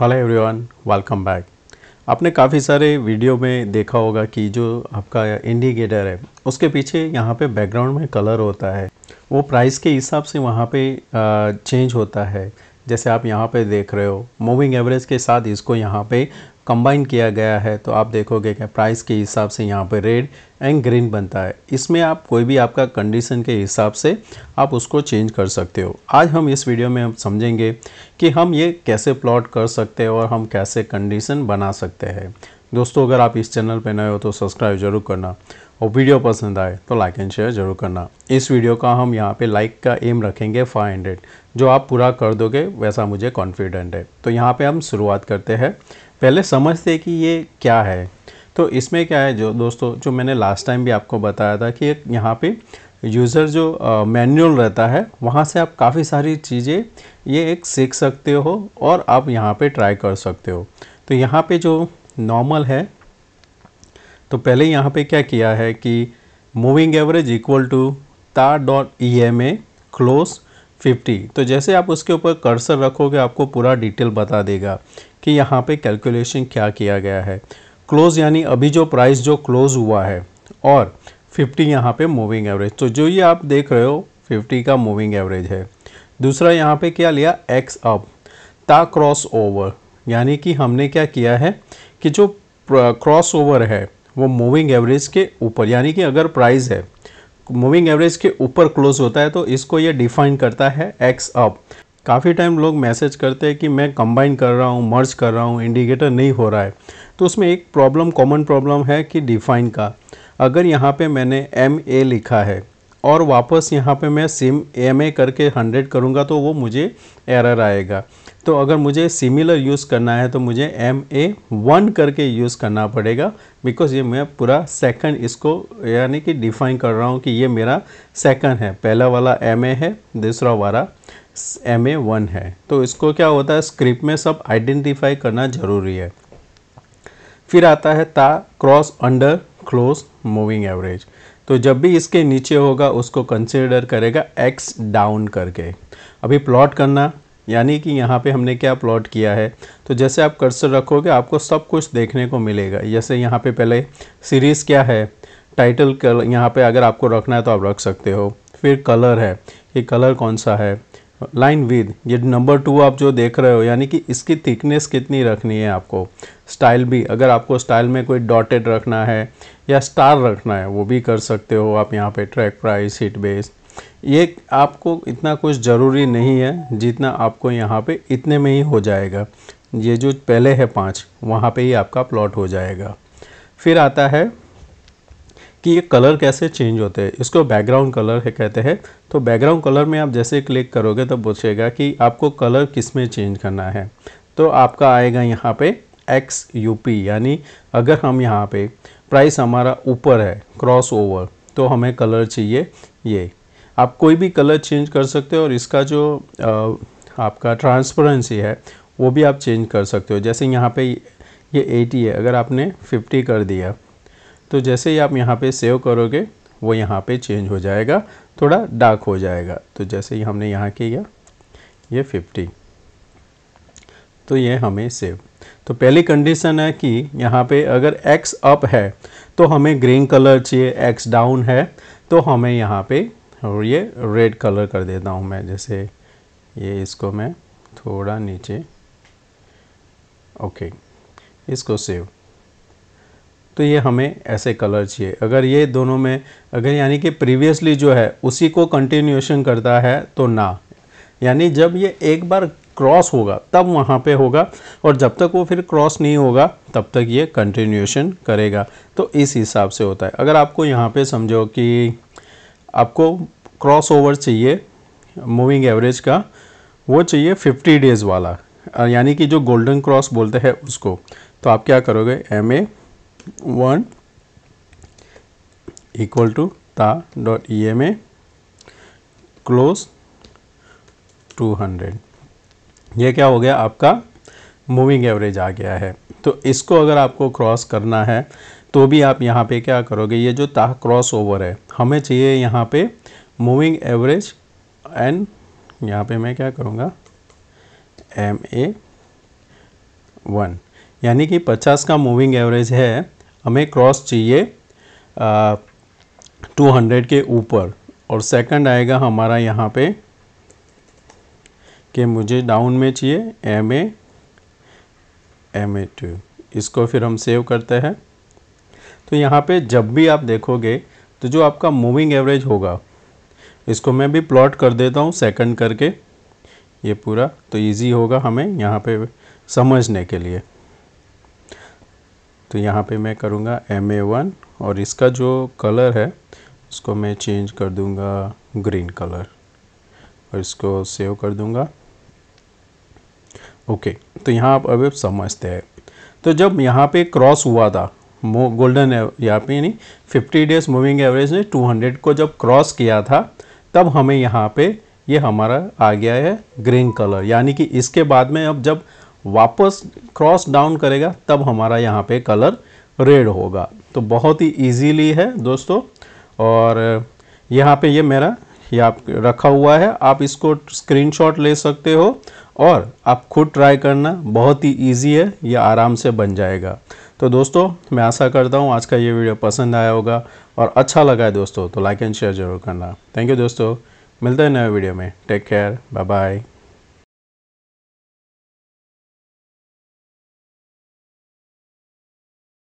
hello everyone welcome back आपने काफ़ी सारे वीडियो में देखा होगा कि जो आपका इंडिकेटर है उसके पीछे यहाँ पे बैकग्राउंड में कलर होता है वो प्राइस के हिसाब से वहाँ पे चेंज होता है जैसे आप यहाँ पे देख रहे हो मूविंग एवरेज के साथ इसको यहाँ पे कंबाइन किया गया है तो आप देखोगे कि प्राइस के हिसाब से यहाँ पे रेड एंड ग्रीन बनता है इसमें आप कोई भी आपका कंडीशन के हिसाब से आप उसको चेंज कर सकते हो आज हम इस वीडियो में हम समझेंगे कि हम ये कैसे प्लॉट कर सकते हैं और हम कैसे कंडीशन बना सकते हैं दोस्तों अगर आप इस चैनल पर नए हो तो सब्सक्राइब जरूर करना और वीडियो पसंद आए तो लाइक एंड शेयर जरूर करना इस वीडियो का हम यहाँ पे लाइक का एम रखेंगे 500 जो आप पूरा कर दोगे वैसा मुझे कॉन्फिडेंट है तो यहाँ पे हम शुरुआत करते हैं पहले समझते हैं कि ये क्या है तो इसमें क्या है जो दोस्तों जो मैंने लास्ट टाइम भी आपको बताया था कि यहाँ पर यूज़र जो मैनुअल uh, रहता है वहाँ से आप काफ़ी सारी चीज़ें ये एक सीख सकते हो और आप यहाँ पर ट्राई कर सकते हो तो यहाँ पर जो नॉर्मल है तो पहले यहाँ पे क्या किया है कि मूविंग एवरेज इक्वल टू ता dot E M A close fifty तो जैसे आप उसके ऊपर कर्सर रखोगे आपको पूरा डिटेल बता देगा कि यहाँ पे कैलकुलेशन क्या किया गया है क्लोज़ यानी अभी जो प्राइस जो क्लोज़ हुआ है और 50 यहाँ पे मूविंग एवरेज तो जो ये आप देख रहे हो 50 का मूविंग एवरेज है दूसरा यहाँ पे क्या लिया एक्स अप ता क्रॉस ओवर यानी कि हमने क्या किया है कि जो क्रॉस ओवर है वो मूविंग एवरेज के ऊपर यानी कि अगर प्राइस है मूविंग एवरेज के ऊपर क्लोज होता है तो इसको ये डिफाइन करता है एक्स अप काफ़ी टाइम लोग मैसेज करते हैं कि मैं कंबाइन कर रहा हूँ मर्ज कर रहा हूँ इंडिकेटर नहीं हो रहा है तो उसमें एक प्रॉब्लम कॉमन प्रॉब्लम है कि डिफाइन का अगर यहाँ पे मैंने एम ए लिखा है और वापस यहाँ पे मैं सिम एम ए करके हंड्रेड करूँगा तो वो मुझे एरर आएगा तो अगर मुझे सिमिलर यूज़ करना है तो मुझे एम ए वन करके यूज़ करना पड़ेगा बिकॉज ये मैं पूरा सेकंड इसको यानी कि डिफाइन कर रहा हूँ कि ये मेरा सेकंड है पहला वाला एम ए है दूसरा वाला एम ए वन है तो इसको क्या होता है स्क्रिप्ट में सब आइडेंटिफाई करना ज़रूरी है फिर आता है ता cross under close moving average तो जब भी इसके नीचे होगा उसको कंसिडर करेगा एक्स डाउन करके अभी प्लॉट करना यानी कि यहाँ पे हमने क्या प्लॉट किया है तो जैसे आप कर्सर रखोगे आपको सब कुछ देखने को मिलेगा जैसे यहाँ पे पहले सीरीज़ क्या है टाइटल कल यहाँ पे अगर आपको रखना है तो आप रख सकते हो फिर कलर है कि कलर कौन सा है लाइन विद ये नंबर टू आप जो देख रहे हो यानी कि इसकी थिकनेस कितनी रखनी है आपको स्टाइल भी अगर आपको स्टाइल में कोई डॉटेड रखना है या स्टार रखना है वो भी कर सकते हो आप यहाँ पे ट्रैक प्राइस हिट बेस ये आपको इतना कुछ ज़रूरी नहीं है जितना आपको यहाँ पे इतने में ही हो जाएगा ये जो पहले है पाँच वहाँ पे ही आपका प्लॉट हो जाएगा फिर आता है कि ये कलर कैसे चेंज होते हैं इसको बैकग्राउंड कलर है कहते हैं तो बैकग्राउंड कलर में आप जैसे क्लिक करोगे तो पूछेगा कि आपको कलर किस में चेंज करना है तो आपका आएगा यहाँ पे एक्स यूपी यानी अगर हम यहाँ पे प्राइस हमारा ऊपर है क्रॉस ओवर तो हमें कलर चाहिए ये आप कोई भी कलर चेंज कर सकते हो और इसका जो आ, आपका ट्रांसपेरेंसी है वो भी आप चेंज कर सकते हो जैसे यहाँ पे ये 80 है अगर आपने 50 कर दिया तो जैसे ही आप यहाँ पे सेव करोगे वो यहाँ पे चेंज हो जाएगा थोड़ा डार्क हो जाएगा तो जैसे ही हमने यहाँ किया ये फिफ्टी तो ये हमें सेव तो पहली कंडीशन है कि यहाँ पे अगर x अप है तो हमें ग्रीन कलर चाहिए x डाउन है तो हमें यहाँ पे और ये रेड कलर कर देता हूँ मैं जैसे ये इसको मैं थोड़ा नीचे ओके इसको सेव तो ये हमें ऐसे कलर चाहिए अगर ये दोनों में अगर यानी कि प्रीवियसली जो है उसी को कंटिन्यूशन करता है तो ना यानी जब ये एक बार क्रॉस होगा तब वहाँ पे होगा और जब तक वो फिर क्रॉस नहीं होगा तब तक ये कंटिन्यूशन करेगा तो इस हिसाब से होता है अगर आपको यहाँ पे समझो कि आपको क्रॉस ओवर चाहिए मूविंग एवरेज का वो चाहिए 50 डेज़ वाला यानी कि जो गोल्डन क्रॉस बोलते हैं उसको तो आप क्या करोगे M A one equal to ता dot E M A close to hundred ये क्या हो गया आपका मूविंग एवरेज आ गया है तो इसको अगर आपको क्रॉस करना है तो भी आप यहाँ पे क्या करोगे ये जो ता क्रॉस ओवर है हमें चाहिए यहाँ पे मूविंग एवरेज एंड यहाँ पे मैं क्या करूँगा एम ए वन यानी कि 50 का मूविंग एवरेज है हमें क्रॉस चाहिए टू हंड्रेड के ऊपर और सेकंड आएगा हमारा यहाँ पे कि मुझे डाउन में चाहिए M A M A two इसको फिर हम सेव करते हैं तो यहाँ पे जब भी आप देखोगे तो जो आपका मूविंग एवरेज होगा इसको मैं भी प्लॉट कर देता हूँ सेकंड करके ये पूरा तो इजी होगा हमें यहाँ पे समझने के लिए तो यहाँ पे मैं करूँगा एम ए वन और इसका जो कलर है उसको मैं चेंज कर दूँगा ग्रीन कलर और इसको सेव कर दूँगा ओके तो यहाँ आप अवयव समझते हैं तो जब यहाँ पे क्रॉस हुआ था गोल्डन यहाँ पे यानी 50 डेज मूविंग एवरेज ने 200 को जब क्रॉस किया था तब हमें यहाँ पे ये हमारा आ गया है ग्रीन कलर यानी कि इसके बाद में अब जब वापस क्रॉस डाउन करेगा तब हमारा यहाँ पे कलर रेड होगा तो बहुत ही इजीली है दोस्तों और यहाँ पे ये मेरा ये आप रखा हुआ है आप इसको स्क्रीनशॉट ले सकते हो और आप खुद ट्राई करना बहुत ही इजी है ये आराम से बन जाएगा तो दोस्तों मैं आशा करता हूँ आज का ये वीडियो पसंद आया होगा और अच्छा लगा है दोस्तों तो लाइक एंड शेयर जरूर करना थैंक यू दोस्तों मिलते हैं नए वीडियो में टेक केयर बाय बाय